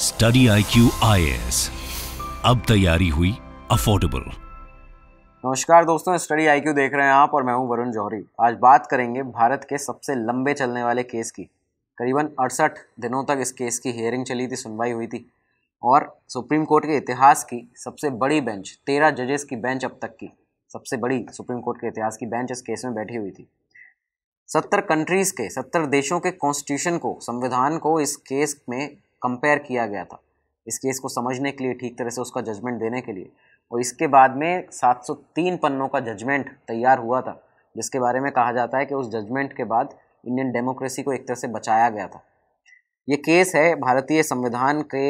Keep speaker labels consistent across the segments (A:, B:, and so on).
A: study I Q आई अब तैयारी हुई अफोर्डेबल नमस्कार दोस्तों स्टडी आई क्यू देख रहे हैं आप और मैं हूं वरुण जौहरी आज बात करेंगे भारत के सबसे लंबे चलने वाले केस की करीबन अड़सठ दिनों तक इस केस की हियरिंग चली थी सुनवाई हुई थी और सुप्रीम कोर्ट के इतिहास की सबसे बड़ी बेंच तेरह जजेस की बेंच अब तक की सबसे बड़ी सुप्रीम कोर्ट के इतिहास की बेंच इस केस में बैठी हुई थी सत्तर कंट्रीज़ के सत्तर देशों के कॉन्स्टिट्यूशन को संविधान को इस केस में कंपेयर किया गया था इस केस को समझने के लिए ठीक तरह से उसका जजमेंट देने के लिए और इसके बाद में 703 पन्नों का जजमेंट तैयार हुआ था जिसके बारे में कहा जाता है कि उस जजमेंट के बाद इंडियन डेमोक्रेसी को एक तरह से बचाया गया था ये केस है भारतीय संविधान के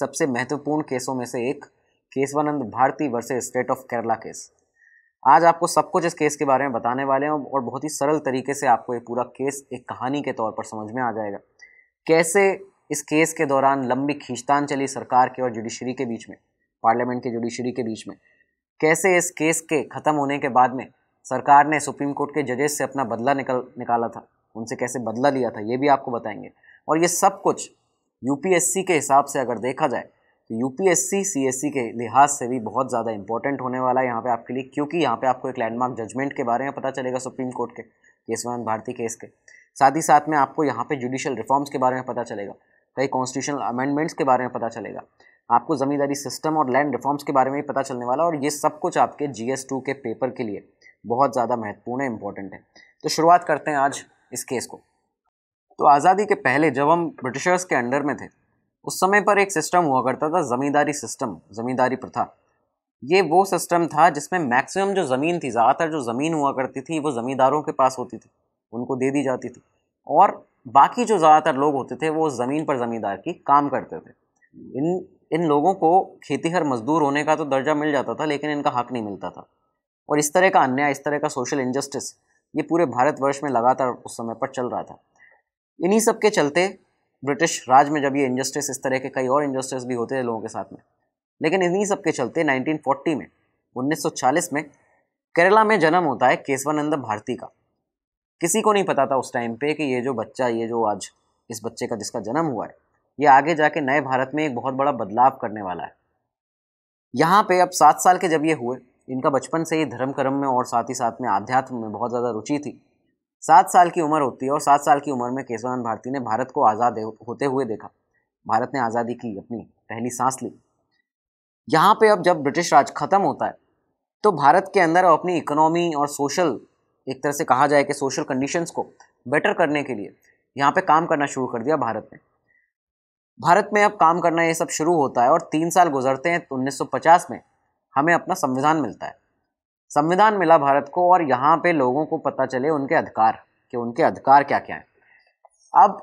A: सबसे महत्वपूर्ण केसों में से एक Keshavananda Bharati versus state of Kerala case आज आपको सब कुछ इस केस के बारे में बताने वाले हैं और बहुत ही सरल तरीके से आपको ये पूरा केस एक कहानी के तौर पर समझ में आ जाएगा कैसे इस केस के दौरान लंबी खींचतान चली सरकार के और जुडिशरी के बीच में पार्लियामेंट के जुडिशरी के बीच में कैसे इस केस के ख़त्म होने के बाद में सरकार ने सुप्रीम कोर्ट के जजेस से अपना बदला निकल निकाला था उनसे कैसे बदला लिया था ये भी आपको बताएंगे और ये सब कुछ यूपीएससी के हिसाब से अगर देखा जाए तो यूपीएससी सीएससी के लिहाज से भी बहुत ज़्यादा इंपॉर्टेंट होने वाला है यहाँ पे आपके लिए क्योंकि यहाँ पे आपको एक लैंडमार्क जजमेंट के बारे में पता चलेगा सुप्रीम कोर्ट के केसवान भारती केस के साथ ही साथ में आपको यहाँ पे जुडिशियल रिफॉर्म्स के बारे में पता चलेगा कई कॉन्स्टिट्यूशनल अमेंडमेंट्स के बारे में पता चलेगा आपको ज़मींदारी सिस्टम और लैंड रिफॉर्म्स के बारे में भी पता चलने वाला और ये सब कुछ आपके जी एस टू के पेपर के लिए बहुत ज़्यादा महत्वपूर्ण है इंपॉर्टेंट है तो शुरुआत करते हैं आज इस केस को तो आज़ादी के पहले जब हम ब्रिटिशर्स के अंडर में थे उस समय पर एक सिस्टम हुआ करता था ज़मींदारी सिस्टम ज़मींदारी प्रथा ये वो सिस्टम था जिसमें मैक्सिमम जो ज़मीन थी ज़्यादातर जो ज़मीन हुआ करती थी वो ज़मींदारों के पास होती थी उनको दे दी जाती थी और बाकी जो ज़्यादातर लोग होते थे वो ज़मीन पर ज़मींदार की काम करते थे इन इन लोगों को खेतीहर मजदूर होने का तो दर्जा मिल जाता था लेकिन इनका हक नहीं मिलता था और इस तरह का अन्याय इस तरह का सोशल इनजस्टिस ये पूरे भारतवर्ष में लगातार उस समय पर चल रहा था इन्हीं सब के चलते ब्रिटिश राज में जब ये इनजस्टिस इस तरह के कई और इनजस्टिस भी होते थे लोगों के साथ में लेकिन इन्हीं सब के चलते 1940 में 1940 में केरला में जन्म होता है केशवानंद भारती का किसी को नहीं पता था उस टाइम पे कि ये जो बच्चा ये जो आज इस बच्चे का जिसका जन्म हुआ है ये आगे जाके नए भारत में एक बहुत बड़ा बदलाव करने वाला है यहाँ पे अब सात साल के जब ये हुए इनका बचपन से ही धर्म कर्म में और साथ ही साथ में आध्यात्म में बहुत ज़्यादा रुचि थी सात साल की उम्र होती है और सात साल की उम्र में केशवानंद भारती ने भारत को आज़ाद होते हुए देखा भारत ने आज़ादी की अपनी पहली सांस ली यहाँ पे अब जब ब्रिटिश राज खत्म होता है तो भारत के अंदर अपनी इकोनॉमी और सोशल एक तरह से कहा जाए कि सोशल कंडीशंस को बेटर करने के लिए यहाँ पे काम करना शुरू कर दिया भारत ने भारत में अब काम करना ये सब शुरू होता है और तीन साल गुजरते हैं तो पचास में हमें अपना संविधान मिलता है संविधान मिला भारत को और यहाँ पे लोगों को पता चले उनके अधिकार कि उनके अधिकार क्या क्या हैं अब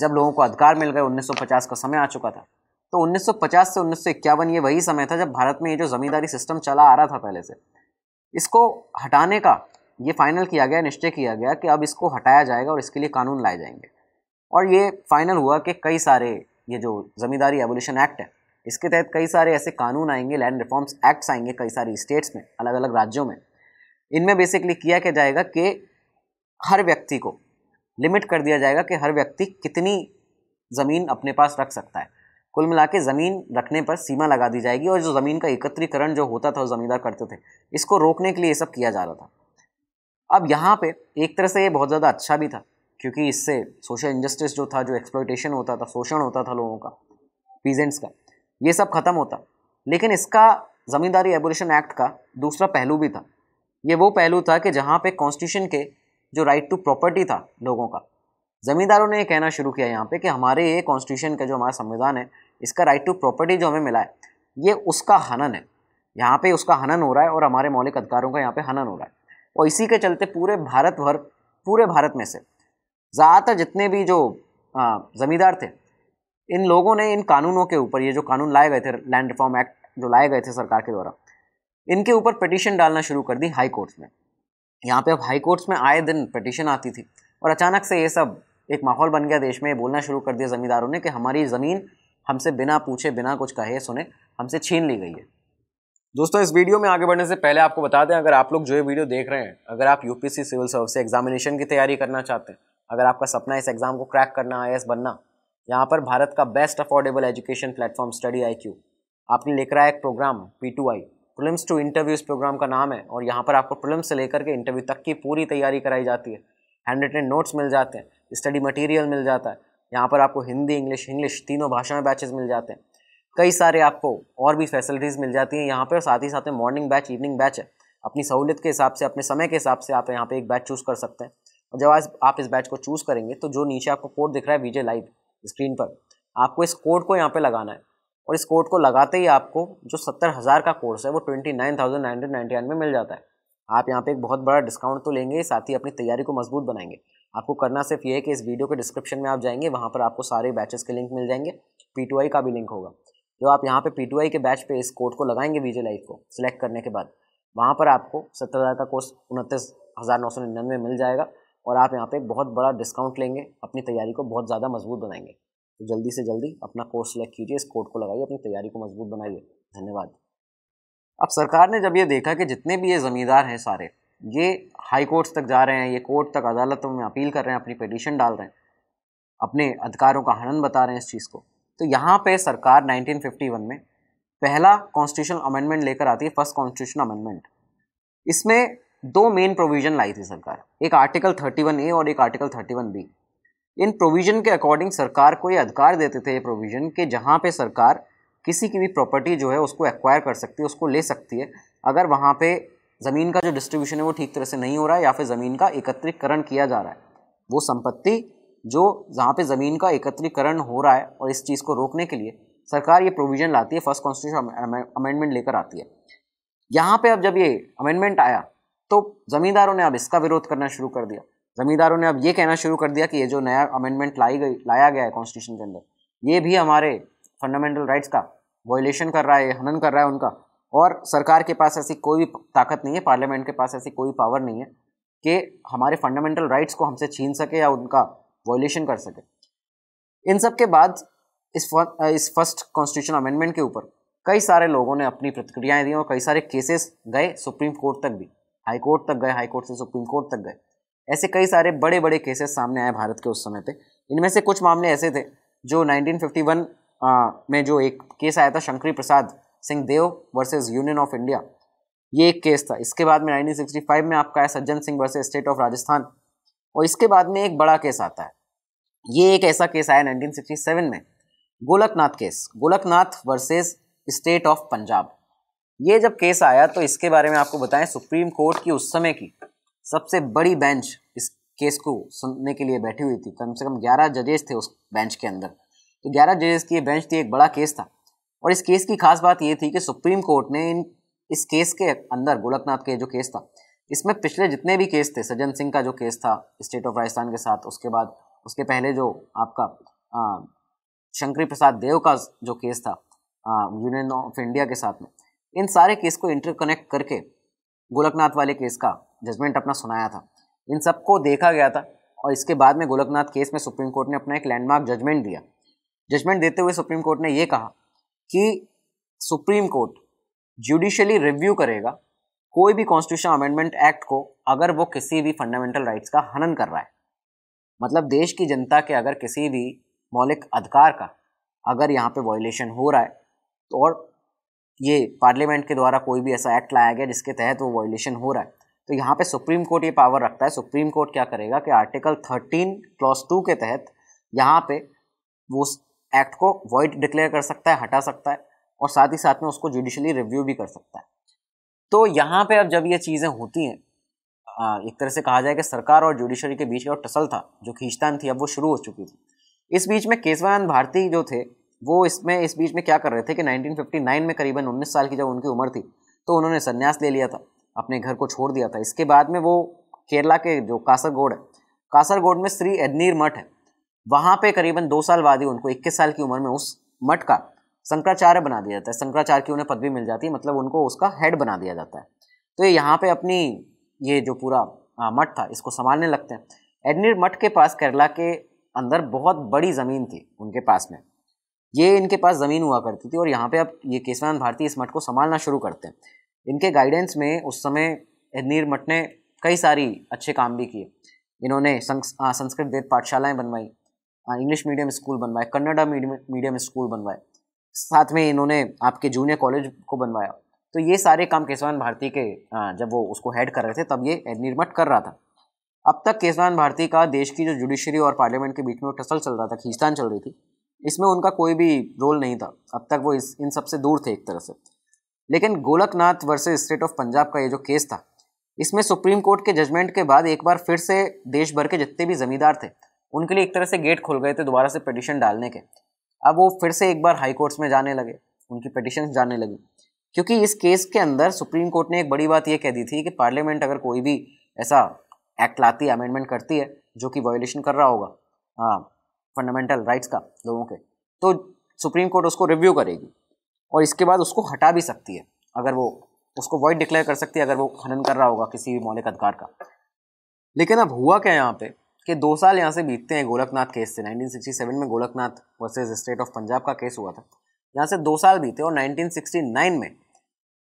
A: जब लोगों को अधिकार मिल गए 1950 का समय आ चुका था तो 1950 से उन्नीस ये वही समय था जब भारत में ये जो ज़मींदारी सिस्टम चला आ रहा था पहले से इसको हटाने का ये फाइनल किया गया निश्चय किया गया कि अब इसको हटाया जाएगा और इसके लिए कानून लाए जाएंगे और ये फाइनल हुआ कि कई सारे ये जो ज़मींदारी एवोल्यूशन एक्ट है इसके तहत कई सारे ऐसे कानून आएंगे लैंड रिफॉर्म्स एक्ट्स आएंगे कई सारी स्टेट्स में अलग अलग राज्यों में इनमें बेसिकली किया क्या जाएगा कि हर व्यक्ति को लिमिट कर दिया जाएगा कि हर व्यक्ति कितनी ज़मीन अपने पास रख सकता है कुल मिला के ज़मीन रखने पर सीमा लगा दी जाएगी और जो ज़मीन का एकत्रीकरण जो होता था वो ज़मींदार करते थे इसको रोकने के लिए ये सब किया जा रहा था अब यहाँ पे एक तरह से ये बहुत ज़्यादा अच्छा भी था क्योंकि इससे सोशल इंजस्टिस जो था जो एक्सप्लोइटेशन होता था शोषण होता था लोगों का पीजेंट्स का ये सब ख़त्म होता लेकिन इसका ज़मींदारी एबोलिशन एक्ट का दूसरा पहलू भी था ये वो पहलू था कि जहाँ पे कॉन्स्टिट्यूशन के जो राइट टू प्रॉपर्टी था लोगों का ज़मींदारों ने ये कहना शुरू किया यहाँ पे कि हमारे ये कॉन्स्टिट्यूशन का जो हमारा संविधान है इसका राइट टू प्रॉपर्टी जो हमें मिला है ये उसका हनन है यहाँ पे उसका हनन हो रहा है और हमारे मौलिक अधिकारों का यहाँ पे हनन हो रहा है और इसी के चलते पूरे भारत भर पूरे भारत में से ज़्यादातर जितने भी जो ज़मींदार थे इन लोगों ने इन कानूनों के ऊपर ये जो कानून लाए गए थे लैंड रिफॉर्म एक्ट जो लाए गए थे सरकार के द्वारा इनके ऊपर पटिशन डालना शुरू कर दी हाई कोर्ट्स में यहाँ पे अब हाई कोर्ट्स में आए दिन पटिशन आती थी और अचानक से ये सब एक माहौल बन गया देश में बोलना शुरू कर दिया ज़मींदारों ने कि हमारी ज़मीन हमसे बिना पूछे बिना कुछ कहे सुने हमसे छीन ली गई है दोस्तों इस वीडियो में आगे बढ़ने से पहले आपको बता दें अगर आप लोग जो ये वीडियो देख रहे हैं अगर आप यूपीएससी सिविल सर्विस एग्जामिनेशन की तैयारी करना चाहते हैं अगर आपका सपना इस एग्ज़ाम को क्रैक करना आई बनना यहाँ पर भारत का best affordable education platform study I आपने लेकर आया एक programme P two I prelims to interview इस प्रोग्राम का नाम है और यहाँ पर आपको प्रिलिम्स से लेकर के इंटरव्यू तक की पूरी तैयारी कराई जाती है हैंड रिटन नोट्स मिल जाते हैं स्टडी मटेरियल मिल जाता है यहाँ पर आपको हिंदी इंग्लिश इंग्लिश तीनों भाषा में बैचेज मिल जाते हैं कई सारे आपको और भी फैसिलिटीज़ मिल जाती हैं यहाँ पे और साथ ही साथ में मॉर्निंग बैच इवनिंग बैच है अपनी सहूलियत के हिसाब से अपने समय के हिसाब से आप यहाँ पे एक बैच चूज़ कर सकते हैं और जब आज आप इस बैच को चूज़ करेंगे तो जो नीचे आपको कोड दिख रहा है वीजे लाइव स्क्रीन पर आपको इस कोड को यहाँ पर लगाना है और इस कोड को लगाते ही आपको जो सत्तर हज़ार का कोर्स है वो twenty nine thousand nine hundred ninety nine में मिल जाता है आप यहाँ पे एक बहुत बड़ा डिस्काउंट तो लेंगे साथ ही अपनी तैयारी को मजबूत बनाएंगे आपको करना सिर्फ ये है कि इस वीडियो के डिस्क्रिप्शन में आप जाएंगे वहाँ पर आपको सारे बैचेस के लिंक मिल जाएंगे पी का भी लिंक होगा जो आप यहाँ पे पी के बैच पे इस कोड को लगाएंगे वीजे लाइफ को सिलेक्ट करने के बाद वहाँ पर आपको सत्तर हज़ार का कोर्स उनतीस हज़ार नौ सौ निन्यानवे मिल जाएगा और आप यहाँ पे बहुत बड़ा डिस्काउंट लेंगे अपनी तैयारी को बहुत ज़्यादा मजबूत बनाएंगे तो जल्दी से जल्दी अपना कोर्स सेलेक्ट कीजिए इस कोड को लगाइए अपनी तैयारी को मजबूत बनाइए धन्यवाद अब सरकार ने जब ये देखा कि जितने भी ये ज़मींदार हैं सारे ये हाई कोर्ट्स तक जा रहे हैं ये कोर्ट तक अदालतों में अपील कर रहे हैं अपनी पटिशन डाल रहे हैं अपने अधिकारों का हनन बता रहे हैं इस चीज़ को तो यहाँ पे सरकार 1951 में पहला कॉन्स्टिट्यूशन अमेंडमेंट लेकर आती है फर्स्ट कॉन्स्टिट्यूशन अमेंडमेंट इसमें दो मेन प्रोविजन लाई थी सरकार एक आर्टिकल 31 ए और एक आर्टिकल 31 बी इन प्रोविजन के अकॉर्डिंग सरकार को ये अधिकार देते थे ये प्रोविजन कि जहाँ पे सरकार किसी की भी प्रॉपर्टी जो है उसको एक्वायर कर सकती है उसको ले सकती है अगर वहाँ पे ज़मीन का जो डिस्ट्रीब्यूशन है वो ठीक तरह से नहीं हो रहा है या फिर ज़मीन का एकत्रीकरण किया जा रहा है वो संपत्ति जो जहाँ पे ज़मीन का एकत्रीकरण हो रहा है और इस चीज़ को रोकने के लिए सरकार ये प्रोविज़न लाती है फर्स्ट कॉन्स्टिट्यूशन अमेंडमेंट लेकर आती है यहाँ पे अब जब ये अमेंडमेंट आया तो ज़मींदारों ने अब इसका विरोध करना शुरू कर दिया ज़मींदारों ने अब ये कहना शुरू कर दिया कि ये जो नया अमेंडमेंट लाई गई लाया गया है कॉन्स्टिट्यूशन के अंदर ये भी हमारे फंडामेंटल राइट्स का वॉयलेशन कर रहा है हनन कर रहा है उनका और सरकार के पास ऐसी कोई भी ताकत नहीं है पार्लियामेंट के पास ऐसी कोई पावर नहीं है कि हमारे फंडामेंटल राइट्स को हमसे छीन सके या उनका वॉयलेशन कर सके इन सब के बाद इस इस फर्स्ट कॉन्स्टिट्यूशन अमेंडमेंट के ऊपर कई सारे लोगों ने अपनी प्रतिक्रियाएं दी और कई सारे केसेस गए सुप्रीम कोर्ट तक भी हाई कोर्ट तक गए हाई कोर्ट से सुप्रीम कोर्ट तक गए ऐसे कई सारे बड़े बड़े केसेस सामने आए भारत के उस समय पे इनमें से कुछ मामले ऐसे थे जो 1951 में जो एक केस आया था Shankari Prasad Singh Deo versus union of India ये एक केस था इसके बाद में 1965 में आपका है Sajjan Singh versus state of Rajasthan और इसके बाद में एक बड़ा केस आता है ये एक ऐसा केस आया 1967 में Golaknath case Golaknath versus state of Punjab ये जब केस आया तो इसके बारे में आपको बताएं सुप्रीम कोर्ट की उस समय की सबसे बड़ी बेंच इस केस को सुनने के लिए बैठी हुई थी कम से कम ग्यारह जजेस थे उस बेंच के अंदर तो ग्यारह जजेस की ये बेंच थी एक बड़ा केस था और इस केस की खास बात ये थी कि सुप्रीम कोर्ट ने इन इस केस के अंदर गोलकनाथ के जो केस था इसमें पिछले जितने भी केस थे सज्जन सिंह का जो केस था स्टेट ऑफ राजस्थान के साथ उसके बाद उसके पहले जो आपका शंकरी प्रसाद देव का जो केस था यूनियन ऑफ इंडिया के साथ में इन सारे केस को इंटरकनेक्ट करके गोलकनाथ वाले केस का जजमेंट अपना सुनाया था इन सबको देखा गया था और इसके बाद में गोलकनाथ केस में सुप्रीम कोर्ट ने अपना एक लैंडमार्क जजमेंट दिया जजमेंट देते हुए सुप्रीम कोर्ट ने ये कहा कि सुप्रीम कोर्ट जुडिशली रिव्यू करेगा कोई भी कॉन्स्टिट्यूशन अमेंडमेंट एक्ट को अगर वो किसी भी फंडामेंटल राइट्स का हनन कर रहा है मतलब देश की जनता के अगर किसी भी मौलिक अधिकार का अगर यहाँ पे वॉयलेशन हो रहा है तो और ये पार्लियामेंट के द्वारा कोई भी ऐसा एक्ट लाया गया जिसके तहत वो वॉयलेशन हो रहा है तो यहाँ पे सुप्रीम कोर्ट ये पावर रखता है सुप्रीम कोर्ट क्या करेगा कि आर्टिकल थर्टीन क्लॉस टू के तहत यहाँ पे वो उस एक्ट को वॉइड डिक्लेयर कर सकता है हटा सकता है और साथ ही साथ में उसको जुडिशली रिव्यू भी कर सकता है तो यहाँ पे अब जब ये चीज़ें होती हैं एक तरह से कहा जाए कि सरकार और जुडिशरी के बीच का टसल था जो खींचतान थी अब वो शुरू हो चुकी थी इस बीच में केशवानंद भारती जो थे वो इसमें इस बीच में क्या कर रहे थे कि 1959 में करीबन 19 साल की जब उनकी उम्र थी तो उन्होंने संन्यास ले लिया था अपने घर को छोड़ दिया था इसके बाद में वो केरला के जो कासरगोड है कासरगोड में श्री एदनीर मठ है वहाँ पे करीबन दो साल बाद ही उनको इक्कीस साल की उम्र में उस मठ का शंकराचार्य बना दिया जाता है शंकराचार्य की उन्हें पदवी मिल जाती है मतलब उनको उसका हेड बना दिया जाता है तो ये यहाँ पे अपनी ये जो पूरा मठ था इसको संभालने लगते हैं एडनिर मठ के पास केरला के अंदर बहुत बड़ी ज़मीन थी उनके पास में ये इनके पास ज़मीन हुआ करती थी और यहाँ पे अब ये केशवानंद भारती इस मठ को संभालना शुरू करते हैं इनके गाइडेंस में उस समय एडनीर मठ ने कई सारी अच्छे काम भी किए इन्होंने संस्कृत वेद पाठशालाएँ बनवाई इंग्लिश मीडियम स्कूल बनवाए कन्नडा मीडियम स्कूल बनवाए साथ में इन्होंने आपके जूनियर कॉलेज को बनवाया तो ये सारे काम केशवान भारती के जब वो उसको हेड कर रहे थे तब ये निर्मट कर रहा था अब तक केशवान भारती का देश की जो जुडिशरी और पार्लियामेंट के बीच में टसल चल रहा था खींचतान चल रही थी इसमें उनका कोई भी रोल नहीं था अब तक वो इस इन सबसे दूर थे एक तरह से लेकिन Golaknath versus state of Punjab का ये जो केस था इसमें सुप्रीम कोर्ट के जजमेंट के बाद एक बार फिर से देश भर के जितने भी जमींदार थे उनके लिए एक तरह से गेट खुल गए थे दोबारा से पटिशन डालने के अब वो फिर से एक बार हाई कोर्ट्स में जाने लगे उनकी पटिशन जाने लगी क्योंकि इस केस के अंदर सुप्रीम कोर्ट ने एक बड़ी बात यह कह दी थी कि पार्लियामेंट अगर कोई भी ऐसा एक्ट लाती है अमेंडमेंट करती है जो कि वायोलेशन कर रहा होगा फंडामेंटल हाँ, राइट्स का लोगों के तो सुप्रीम कोर्ट उसको रिव्यू करेगी और इसके बाद उसको हटा भी सकती है अगर वो उसको वॉइड डिक्लेयर कर सकती है अगर वो खनन कर रहा होगा किसी भी मौलिक अधिकार का लेकिन अब हुआ क्या यहाँ पे कि दो साल यहाँ से बीतते हैं गोलकनाथ केस से 1967 में Golaknath versus state of Punjab का केस हुआ था यहाँ से दो साल बीते और 1969 में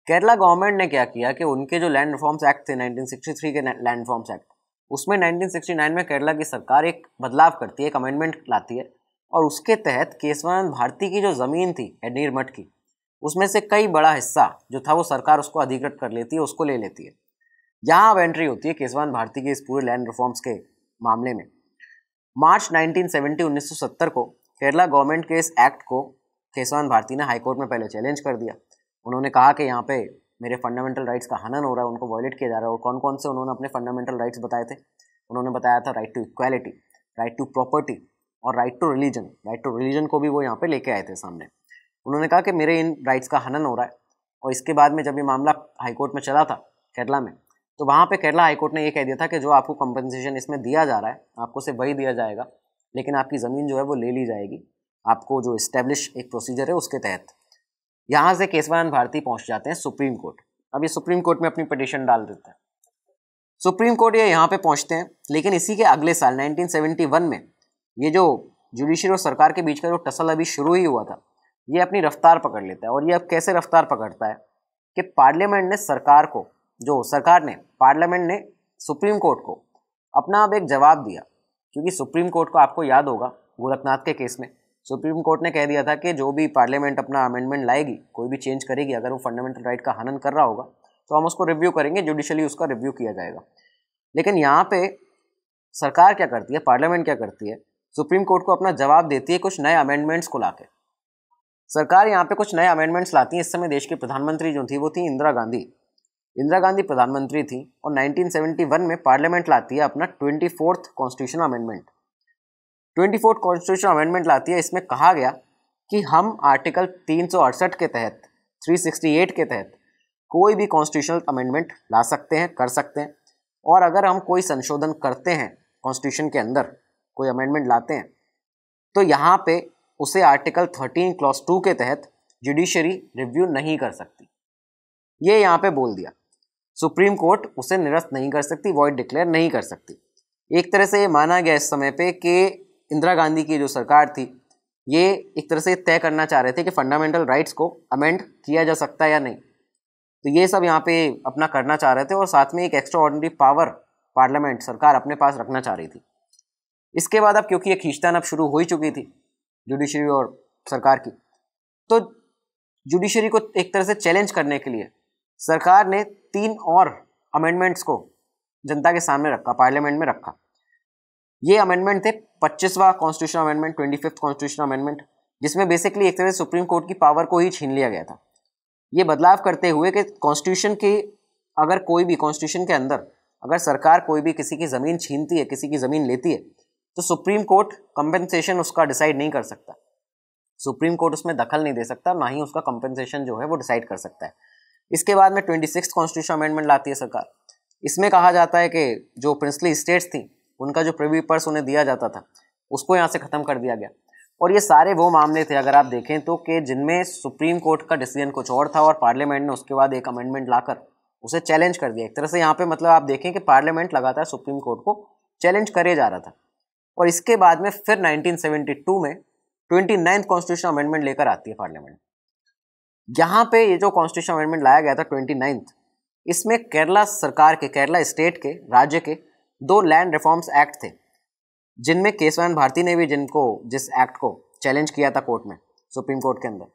A: केरला गवर्नमेंट ने क्या किया कि उनके जो लैंड रिफॉर्म्स एक्ट थे 1963 के लैंड रिफॉर्म्स एक्ट उसमें 1969 में केरला की सरकार एक बदलाव करती है एक अमेंडमेंट लाती है और उसके तहत केसवानंद भारती की जो ज़मीन थी एडनीर मठ की उसमें से कई बड़ा हिस्सा जो था वो सरकार उसको अधिकृत कर लेती है उसको ले लेती है यहाँ अब एंट्री होती है केशवान भारती के इस पूरे लैंड रिफॉर्म्स के मामले में मार्च 1970 1970 को केरला गवर्नमेंट के इस एक्ट को केसवान भारती ने हाईकोर्ट में पहले चैलेंज कर दिया उन्होंने कहा कि यहाँ पे मेरे फंडामेंटल राइट्स का हनन हो रहा है उनको वॉयलेट किया जा रहा है और कौन कौन से उन्होंने अपने फंडामेंटल राइट्स बताए थे उन्होंने बताया था right to equality right to property और right to religion right to religion को भी वो यहाँ पे लेके आए थे सामने उन्होंने कहा कि मेरे इन राइट्स का हनन हो रहा है और इसके बाद में जब ये मामला हाईकोर्ट में चला था केरला में तो वहाँ पर केरला हाईकोर्ट ने ये कह दिया था कि जो आपको कंपनसेशन इसमें दिया जा रहा है आपको सिर्फ वही दिया जाएगा लेकिन आपकी ज़मीन जो है वो ले ली जाएगी आपको जो इस्टेब्लिश एक प्रोसीजर है उसके तहत यहाँ से केसवान भारती पहुँच जाते हैं सुप्रीम कोर्ट अब ये सुप्रीम कोर्ट में अपनी पटिशन डाल देते हैं सुप्रीम कोर्ट ये यहाँ पे पहुँचते हैं लेकिन इसी के अगले साल 1971 में ये जो जुडिशरी और सरकार के बीच का जो टसल अभी शुरू ही हुआ था ये अपनी रफ्तार पकड़ लेता है और ये अब कैसे रफ्तार पकड़ता है कि पार्लियामेंट ने सरकार को जो सरकार ने पार्लियामेंट ने सुप्रीम कोर्ट को अपना अब एक जवाब दिया क्योंकि सुप्रीम कोर्ट को आपको याद होगा गोरखनाथ के केस में सुप्रीम कोर्ट ने कह दिया था कि जो भी पार्लियामेंट अपना अमेंडमेंट लाएगी कोई भी चेंज करेगी अगर वो फंडामेंटल राइट का हनन कर रहा होगा तो हम उसको रिव्यू करेंगे जुडिशली उसका रिव्यू किया जाएगा लेकिन यहाँ पे सरकार क्या करती है पार्लियामेंट क्या करती है सुप्रीम कोर्ट को अपना जवाब देती है कुछ नए अमेंडमेंट्स को ला सरकार यहाँ पे कुछ नए अमेंडमेंट्स लाती है इस समय देश की प्रधानमंत्री जो थी वो थी इंदिरा गांधी इंदिरा गांधी प्रधानमंत्री थी और 1971 में पार्लियामेंट लाती है अपना twenty fourth constitution amendment twenty fourth constitution amendment लाती है इसमें कहा गया कि हम आर्टिकल तीन सौ अड़सठ के तहत थ्री सिक्सटी एट के तहत कोई भी कॉन्स्टिट्यूशनल अमेंडमेंट ला सकते हैं कर सकते हैं और अगर हम कोई संशोधन करते हैं कॉन्स्टिट्यूशन के अंदर कोई अमेंडमेंट लाते हैं तो यहाँ पे उसे आर्टिकल थर्टीन क्लॉस टू के तहत जुडिशरी रिव्यू नहीं कर सकती ये यहाँ पे बोल दिया सुप्रीम कोर्ट उसे निरस्त नहीं कर सकती वॉइड डिक्लेयर नहीं कर सकती एक तरह से ये माना गया इस समय पे कि इंदिरा गांधी की जो सरकार थी ये एक तरह से तय करना चाह रहे थे कि फंडामेंटल राइट्स को अमेंड किया जा सकता है या नहीं तो ये सब यहाँ पे अपना करना चाह रहे थे और साथ में एक एक्स्ट्रा ऑर्डनरी पावर पार्लियामेंट सरकार अपने पास रखना चाह रही थी इसके बाद अब क्योंकि ये खींचतान अब शुरू हो ही चुकी थी जुडिशरी और सरकार की तो जुडिशरी को एक तरह से चैलेंज करने के लिए सरकार ने तीन और अमेंडमेंट्स को जनता के सामने रखा पार्लियामेंट में रखा ये अमेंडमेंट थे पच्चीसवा constitution amendment twenty fifth constitution amendment जिसमें बेसिकली एक तरह से सुप्रीम कोर्ट की पावर को ही छीन लिया गया था ये बदलाव करते हुए कि कॉन्स्टिट्यूशन की अगर कोई भी कॉन्स्टिट्यूशन के अंदर अगर सरकार कोई भी किसी की ज़मीन छीनती है किसी की ज़मीन लेती है तो सुप्रीम कोर्ट कंपेंसेशन उसका डिसाइड नहीं कर सकता सुप्रीम कोर्ट उसमें दखल नहीं दे सकता ना ही उसका कंपेंसेशन जो है वो डिसाइड कर सकता है इसके बाद में ट्वेंटी सिक्स कॉन्स्टिट्यूशन अमेंडमेंट लाती है सरकार इसमें कहा जाता है कि जो प्रिंसली स्टेट्स थी उनका जो प्रिवी पर्स उन्हें दिया जाता था उसको यहाँ से ख़त्म कर दिया गया और ये सारे वो मामले थे अगर आप देखें तो कि जिनमें सुप्रीम कोर्ट का डिसीजन कुछ और था और पार्लियामेंट ने उसके बाद एक अमेंडमेंट लाकर उसे चैलेंज कर दिया एक तरह से यहाँ पे मतलब आप देखें कि पार्लियामेंट लगातार सुप्रीम कोर्ट को चैलेंज करे जा रहा था और इसके बाद में फिर 1972 में ट्वेंटी नाइन्थ कॉन्स्टिट्यूशन अमेंडमेंट लेकर आती है पार्लियामेंट यहाँ पे ये जो कॉन्स्टिट्यूशन अमेंडमेंट लाया गया था ट्वेंटी इसमें केरला सरकार के केरला स्टेट के राज्य के दो लैंड रिफॉर्म्स एक्ट थे जिनमें केशवान भारती ने भी जिनको जिस एक्ट को चैलेंज किया था कोर्ट में सुप्रीम कोर्ट के अंदर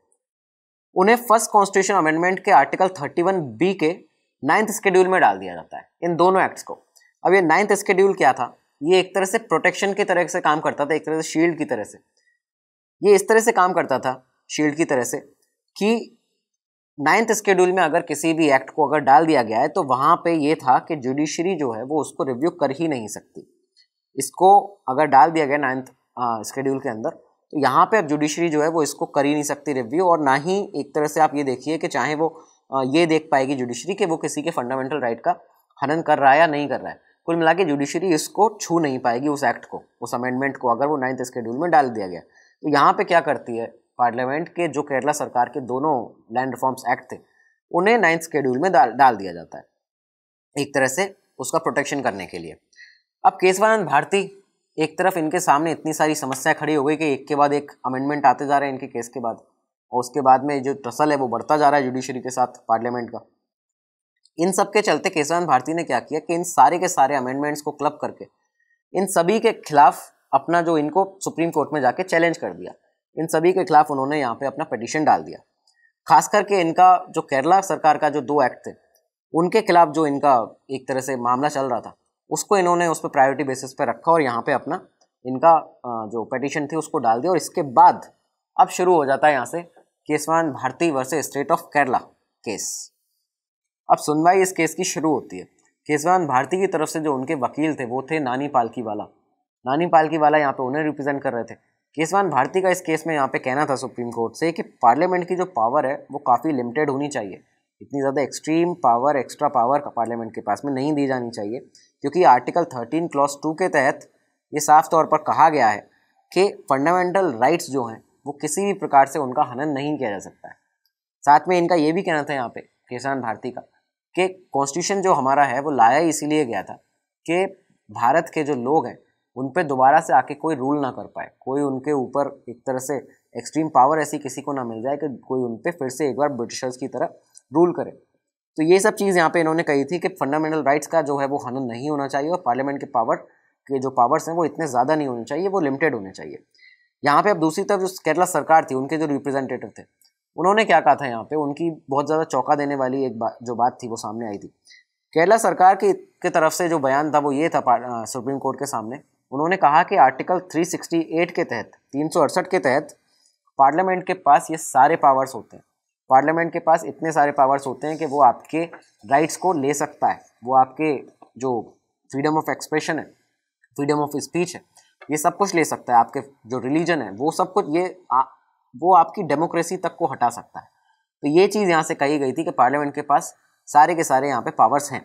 A: उन्हें फर्स्ट कॉन्स्टिट्यूशन अमेंडमेंट के आर्टिकल थर्टी वन बी के नाइन्थ स्केड्यूल में डाल दिया जाता है इन दोनों एक्ट्स को अब ये नाइन्थ स्केड्यूल क्या था ये एक तरह से प्रोटेक्शन की तरह से काम करता था एक तरह से शील्ड की तरह से ये इस तरह से काम करता था शील्ड की तरह से कि नाइन्थ स्केड्यूल में अगर किसी भी एक्ट को अगर डाल दिया गया है तो वहाँ पे ये था कि जुडिशरी जो है वो उसको रिव्यू कर ही नहीं सकती इसको अगर डाल दिया गया नाइन्थ स्केड्यूल के अंदर तो यहाँ पे अब जुडिशरी जो है वो इसको कर ही नहीं सकती रिव्यू और ना ही एक तरह से आप ये देखिए कि चाहे वो आ, ये देख पाएगी जुडिशरी कि वो किसी के फंडामेंटल राइट का हनन कर रहा है या नहीं कर रहा है कुल मिला के जुडिशरी इसको छू नहीं पाएगी उस एक्ट को उस अमेंडमेंट को अगर वो नाइन्थ स्केड्यूल में डाल दिया गया तो यहाँ पर क्या करती है पार्लियामेंट के जो केरला सरकार के दोनों लैंड रिफॉर्म्स एक्ट थे उन्हें नाइन्थ स्केड्यूल में डाल डाल दिया जाता है एक तरह से उसका प्रोटेक्शन करने के लिए अब केशवानंद भारती एक तरफ इनके सामने इतनी सारी समस्या खड़ी हो गई कि एक के बाद एक अमेंडमेंट आते जा रहे हैं इनके केस के बाद और उसके बाद में जो टसल है वो बढ़ता जा रहा है जुडिशरी के साथ पार्लियामेंट का इन सब के चलते केशवानंद भारती ने क्या किया कि इन सारे के सारे अमेंडमेंट्स को क्लब करके इन सभी के खिलाफ अपना जो इनको सुप्रीम कोर्ट में जाके चैलेंज कर दिया इन सभी के खिलाफ उन्होंने यहाँ पे अपना पटिशन डाल दिया खास करके इनका जो केरला सरकार का जो दो एक्ट थे उनके खिलाफ जो इनका एक तरह से मामला चल रहा था उसको इन्होंने उस पर प्रायोरिटी बेसिस पर रखा और यहाँ पे अपना इनका जो पटिशन थी उसको डाल दिया और इसके बाद अब शुरू हो जाता है यहाँ से Kesavan Bharati versus state of Kerala case अब सुनवाई इस केस की शुरू होती है केसवान भारती की तरफ से जो उनके वकील थे वो थे नानी पालकी वाला नानी पालकी वाला यहाँ पे उन्हें रिप्रेजेंट कर रहे थे केसवान भारती का इस केस में यहाँ पे कहना था सुप्रीम कोर्ट से कि पार्लियामेंट की जो पावर है वो काफ़ी लिमिटेड होनी चाहिए इतनी ज़्यादा extreme power extra power parliament के पास में नहीं दी जानी चाहिए क्योंकि आर्टिकल थर्टीन क्लॉस टू के तहत ये साफ तौर पर कहा गया है कि फंडामेंटल राइट्स जो हैं वो किसी भी प्रकार से उनका हनन नहीं किया जा सकता है साथ में इनका ये भी कहना था यहाँ पे किसान भारती का कि कॉन्स्टिट्यूशन जो हमारा है वो लाया इसीलिए गया था कि भारत के जो लोग हैं उन पर दोबारा से आके कोई रूल ना कर पाए कोई उनके ऊपर एक तरह से एक्सट्रीम पावर ऐसी किसी को ना मिल जाए कि कोई उन पर फिर से एक बार ब्रिटिशर्स की तरह रूल करे तो ये सब चीज़ यहाँ पे इन्होंने कही थी कि फंडामेंटल राइट्स का जो है वो हनन नहीं होना चाहिए और पार्लियामेंट के पावर के जो पावर्स हैं वो इतने ज़्यादा नहीं होने चाहिए वो लिमिटेड होने चाहिए यहाँ पे अब दूसरी तरफ जो केरला सरकार थी उनके जो रिप्रेजेंटेटिव थे उन्होंने क्या कहा था यहाँ पे उनकी बहुत ज़्यादा चौंका देने वाली एक बात जो बात थी वो सामने आई थी केरला सरकार की के तरफ से जो बयान था वो ये था सुप्रीम कोर्ट के सामने उन्होंने कहा कि आर्टिकल 368 के तहत तीन के तहत पार्लियामेंट के पास ये सारे पावर्स होते हैं पार्लियामेंट के पास इतने सारे पावर्स होते हैं कि वो आपके राइट्स को ले सकता है वो आपके जो फ्रीडम ऑफ एक्सप्रेशन है फ्रीडम ऑफ स्पीच है ये सब कुछ ले सकता है आपके जो रिलीजन है वो सब कुछ ये आ, वो आपकी डेमोक्रेसी तक को हटा सकता है तो ये चीज़ यहाँ से कही गई थी कि पार्लियामेंट के पास सारे के सारे यहाँ पे पावर्स हैं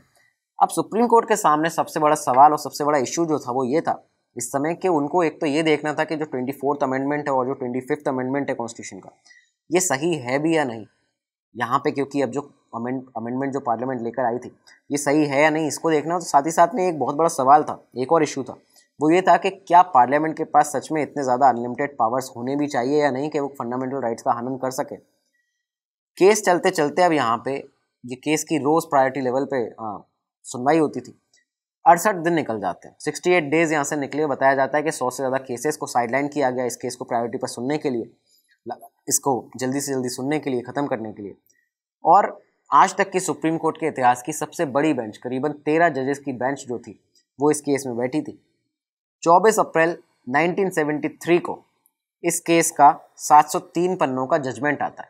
A: अब सुप्रीम कोर्ट के सामने सबसे बड़ा सवाल और सबसे बड़ा इशू जो था वो ये था इस समय के उनको एक तो ये देखना था कि जो ट्वेंटी फोर्थ अमेंडमेंट है और जो ट्वेंटी फिफ्थ अमेंडमेंट है कॉन्स्टिट्यूशन का ये सही है भी या नहीं यहाँ पे क्योंकि अब जो अमेंड अमेंडमेंट जो पार्लियामेंट लेकर आई थी ये सही है या नहीं इसको देखना तो साथ ही साथ में एक बहुत बड़ा सवाल था एक और इशू था वो ये था कि क्या पार्लियामेंट के पास सच में इतने ज़्यादा अनलिमिटेड पावर्स होने भी चाहिए या नहीं कि वो फंडामेंटल राइट्स का हनन कर सके केस चलते चलते अब यहाँ पे ये केस की रोज़ प्रायोरिटी लेवल पे हाँ, सुनवाई होती थी अड़सठ दिन निकल जाते हैं सिक्सटी एट डेज यहाँ से निकले बताया जाता है कि सौ से ज़्यादा केसेस को साइडलाइन किया गया इस केस को प्रायोरिटी पर सुनने के लिए इसको जल्दी से जल्दी सुनने के लिए ख़त्म करने के लिए और आज तक की सुप्रीम कोर्ट के इतिहास की सबसे बड़ी बेंच करीबन तेरह जजेस की बेंच जो थी वो इस केस में बैठी थी चौबीस अप्रैल नाइनटीन को इस केस का 703 पन्नों का जजमेंट आता है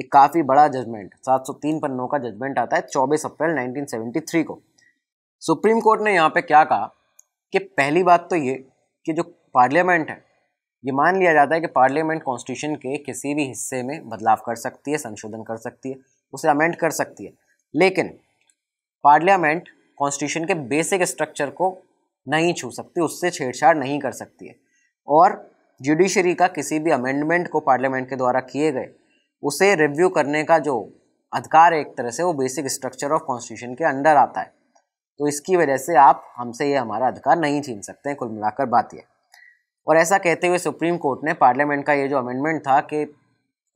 A: एक काफ़ी बड़ा जजमेंट 703 पन्नों का जजमेंट आता है 24 अप्रैल 1973 को सुप्रीम कोर्ट ने यहाँ पे क्या कहा कि पहली बात तो ये कि जो पार्लियामेंट है ये मान लिया जाता है कि पार्लियामेंट कॉन्स्टिट्यूशन के किसी भी हिस्से में बदलाव कर सकती है संशोधन कर सकती है उसे अमेंड कर सकती है लेकिन पार्लियामेंट कॉन्स्टिट्यूशन के बेसिक स्ट्रक्चर को नहीं छू सकती उससे छेड़छाड़ नहीं कर सकती है और जुडिशरी का किसी भी अमेंडमेंट को पार्लियामेंट के द्वारा किए गए उसे रिव्यू करने का जो अधिकार है एक तरह से वो बेसिक स्ट्रक्चर ऑफ कॉन्स्टिट्यूशन के अंडर आता है तो इसकी वजह से आप हमसे ये हमारा अधिकार नहीं छीन सकते कुल मिलाकर बात यह और ऐसा कहते हुए सुप्रीम कोर्ट ने पार्लियामेंट का ये जो अमेंडमेंट था कि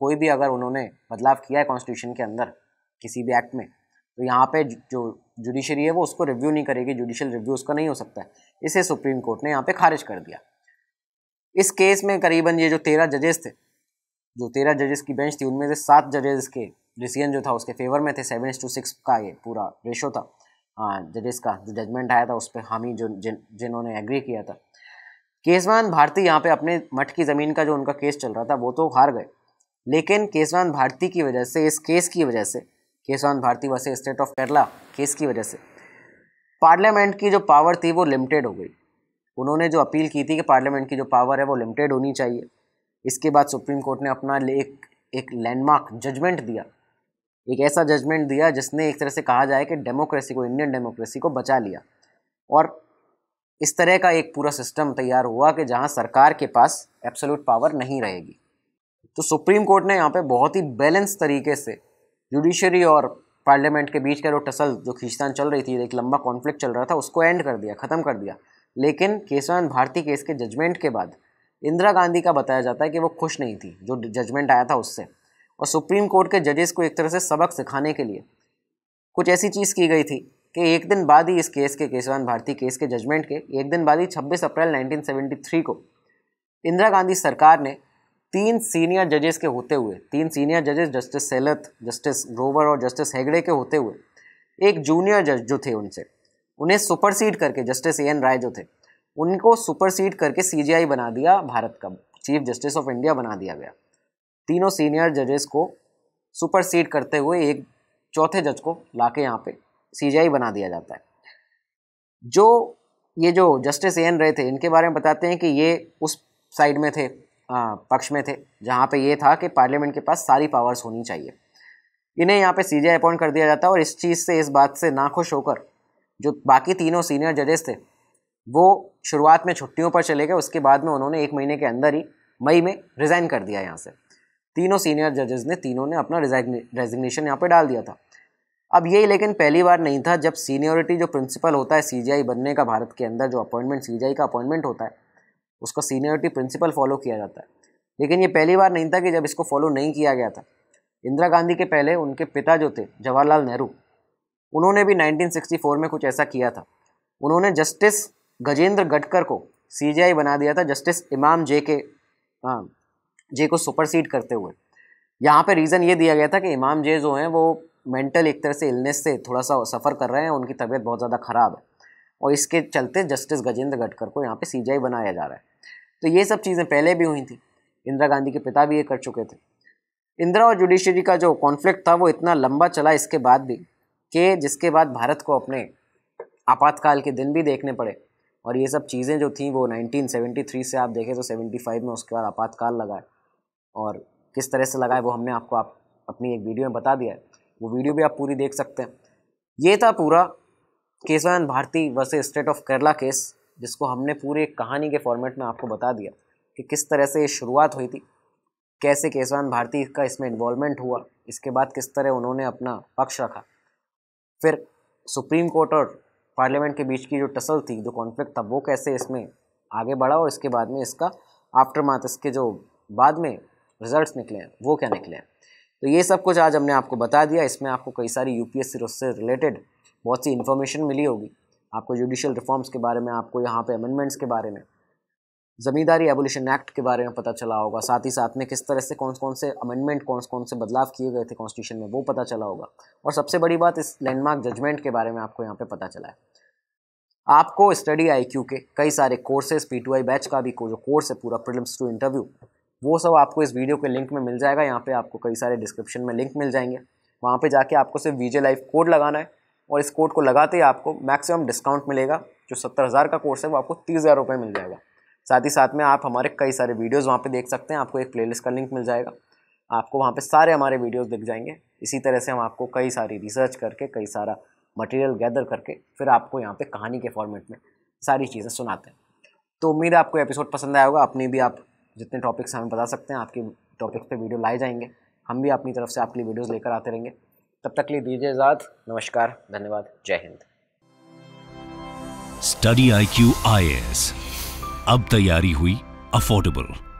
A: कोई भी अगर उन्होंने बदलाव किया है कॉन्स्टिट्यूशन के अंदर किसी भी एक्ट में तो यहाँ पे जो जुडिशरी है वो उसको रिव्यू नहीं करेगी जुडिशल रिव्यू उसका नहीं हो सकता है इसे सुप्रीम कोर्ट ने यहाँ पे खारिज कर दिया इस केस में करीबन ये जो तेरह जजेस थे जो तेरह जजेस की बेंच थी उनमें से सात जजेस के डिसीजन जो था उसके फेवर में थे सेवन टू सिक्स का ये पूरा रेशो था जजेस का जो जजमेंट आया था उस पर हामी जो जिन जिन्होंने एग्री किया था केसवान भारती यहाँ पे अपने मठ की ज़मीन का जो उनका केस चल रहा था वो तो हार गए लेकिन केसवान भारती की वजह से इस केस की वजह से केसवान भारती वैसे स्टेट ऑफ केरला केस की वजह से पार्लियामेंट की जो पावर थी वो लिमिटेड हो गई उन्होंने जो अपील की थी कि पार्लियामेंट की जो पावर है वो लिमिटेड होनी चाहिए इसके बाद सुप्रीम कोर्ट ने अपना एक एक लैंडमार्क जजमेंट दिया एक ऐसा जजमेंट दिया जिसने एक तरह से कहा जाए कि डेमोक्रेसी को इंडियन डेमोक्रेसी को बचा लिया और इस तरह का एक पूरा सिस्टम तैयार हुआ कि जहां सरकार के पास एब्सोलूट पावर नहीं रहेगी तो सुप्रीम कोर्ट ने यहाँ पे बहुत ही बैलेंस तरीके से जुडिशरी और पार्लियामेंट के बीच का जो टसल जो खींचतान चल रही थी एक लंबा कॉन्फ्लिक्ट चल रहा था उसको एंड कर दिया ख़त्म कर दिया लेकिन केसवान भारती केस के जजमेंट के बाद इंदिरा गांधी का बताया जाता है कि वो खुश नहीं थी जो जजमेंट आया था उससे और सुप्रीम कोर्ट के जजेस को एक तरह से सबक सिखाने के लिए कुछ ऐसी चीज़ की गई थी कि एक दिन बाद ही इस केस के केशवान भारती केस के जजमेंट के एक दिन बाद ही 26 अप्रैल 1973 को इंदिरा गांधी सरकार ने तीन सीनियर जजेस के होते हुए तीन सीनियर जजेस जस्टिस सेलत जस्टिस ग्रोवर और जस्टिस हेगड़े के होते हुए एक जूनियर जज जो थे उनसे उन्हें सुपरसीड करके जस्टिस ए एन राय जो थे उनको सुपरसीड करके सीजीआई बना दिया भारत का चीफ जस्टिस ऑफ इंडिया बना दिया गया तीनों सीनियर जजेस को सुपर सीट करते हुए एक चौथे जज को ला के यहाँ पे सी बना दिया जाता है जो ये जो जस्टिस एन रहे थे इनके बारे में बताते हैं कि ये उस साइड में थे आ, पक्ष में थे जहाँ पे ये था कि पार्लियामेंट के पास सारी पावर्स होनी चाहिए इन्हें यहाँ पे सीजीआई अपॉइंट कर दिया जाता है और इस चीज़ से इस बात से नाखुश होकर जो बाकी तीनों सीनियर जजेस थे वो शुरुआत में छुट्टियों पर चले गए उसके बाद में उन्होंने एक महीने के अंदर ही मई में रिज़ाइन कर दिया यहाँ से तीनों सीनियर जजेस ने तीनों ने अपना रेजिग्नेशन यहाँ पे डाल दिया था अब ये लेकिन पहली बार नहीं था जब सीनियोरिटी जो प्रिंसिपल होता है सीजीआई बनने का भारत के अंदर जो अपॉइंटमेंट सीजीआई का अपॉइंटमेंट होता है उसका सीनियोरिटी प्रिंसिपल फॉलो किया जाता है लेकिन ये पहली बार नहीं था कि जब इसको फॉलो नहीं किया गया था इंदिरा गांधी के पहले उनके पिता जो थे जवाहरलाल नेहरू उन्होंने भी 1964 में कुछ ऐसा किया था उन्होंने जस्टिस गजेंद्र गडकर को सीजीआई बना दिया था जस्टिस इमाम जे के जे को सुपरसीड करते हुए यहाँ पे रीज़न ये दिया गया था कि इमाम जे जो हैं वो मेंटल एक तरह से इलनेस से थोड़ा सा सफ़र कर रहे हैं उनकी तबीयत बहुत ज़्यादा ख़राब है और इसके चलते जस्टिस गजेंद्र गटकर को यहाँ पे सीजीआई बनाया जा रहा है तो ये सब चीज़ें पहले भी हुई थी इंदिरा गांधी के पिता भी ये कर चुके थे इंदिरा और जुडिशरी का जो कॉन्फ्लिक्ट था वो इतना लंबा चला इसके बाद भी कि जिसके बाद भारत को अपने आपातकाल के दिन भी देखने पड़े और ये सब चीज़ें जो थी वो 1973 से आप देखें तो 75 में उसके बाद आपातकाल लगा है और किस तरह से लगाए वो हमने आपको आप अपनी एक वीडियो में बता दिया है वो वीडियो भी आप पूरी देख सकते हैं ये था पूरा Keshavananda Bharati versus state of Kerala case जिसको हमने पूरे कहानी के फॉर्मेट में आपको बता दिया कि किस तरह से ये शुरुआत हुई थी कैसे केशवान भारती का इसमें इन्वॉल्वमेंट हुआ इसके बाद किस तरह उन्होंने अपना पक्ष रखा फिर सुप्रीम कोर्ट और पार्लियामेंट के बीच की जो टसल थी जो कॉन्फ्लिक्ट था वो कैसे इसमें आगे बढ़ा और इसके बाद में इसका आफ्टर माथ इसके जो बाद में रिजल्ट निकले हैं वो क्या निकले हैं तो ये सब कुछ आज हमने आपको बता दिया इसमें आपको कई सारी यू पी से रिलेटेड बहुत सी इन्फॉर्मेशन मिली होगी आपको जुडिशल रिफॉर्म्स के बारे में आपको यहाँ पे अमेंडमेंट्स के बारे में ज़मींदारी एबोल्यूशन एक्ट के बारे में पता चला होगा साथ ही साथ में किस तरह से कौन कौन से अमेंडमेंट कौन कौन से बदलाव किए गए थे कॉन्स्टिट्यूशन में वो पता चला होगा और सबसे बड़ी बात इस लैंडमार्क जजमेंट के बारे में आपको यहाँ पर पता चला है आपको स्टडी आई के कई सारे कोर्सेज पी बैच का भी को जो कोर्स है पूरा प्रिलिम्स टू इंटरव्यू वो सब आपको इस वीडियो के लिंक में मिल जाएगा यहाँ पे आपको कई सारे डिस्क्रिप्शन में लिंक मिल जाएंगे वहाँ पे जाके आपको सिर्फ वीजे लाइफ कोड लगाना है और इस कोड को लगाते ही आपको मैक्सिमम डिस्काउंट मिलेगा जो सत्तर हज़ार का कोर्स है वो आपको तीस हज़ार रुपये मिल जाएगा साथ ही साथ में आप हमारे कई सारे वीडियोज़ वहाँ पर देख सकते हैं आपको एक प्ले का लिंक मिल जाएगा आपको वहाँ पर सारे हमारे वीडियोज़ दिख जाएंगे इसी तरह से हम आपको कई सारी रिसर्च करके कई सारा मटेरियल गैदर करके फिर आपको यहाँ पे कहानी के फॉर्मेट में सारी चीज़ें सुनाते हैं तो उम्मीद है आपको एपिसोड पसंद आया होगा अपनी भी आप जितने टॉपिक्स हमें बता सकते हैं आपके टॉपिक्स पे वीडियो लाए जाएंगे हम भी अपनी तरफ से आपके लिए वीडियोज़ लेकर आते रहेंगे तब तक लिए दीजिए आज़ाद नमस्कार धन्यवाद जय Hind study I Q I S अब तैयारी हुई अफोर्डेबल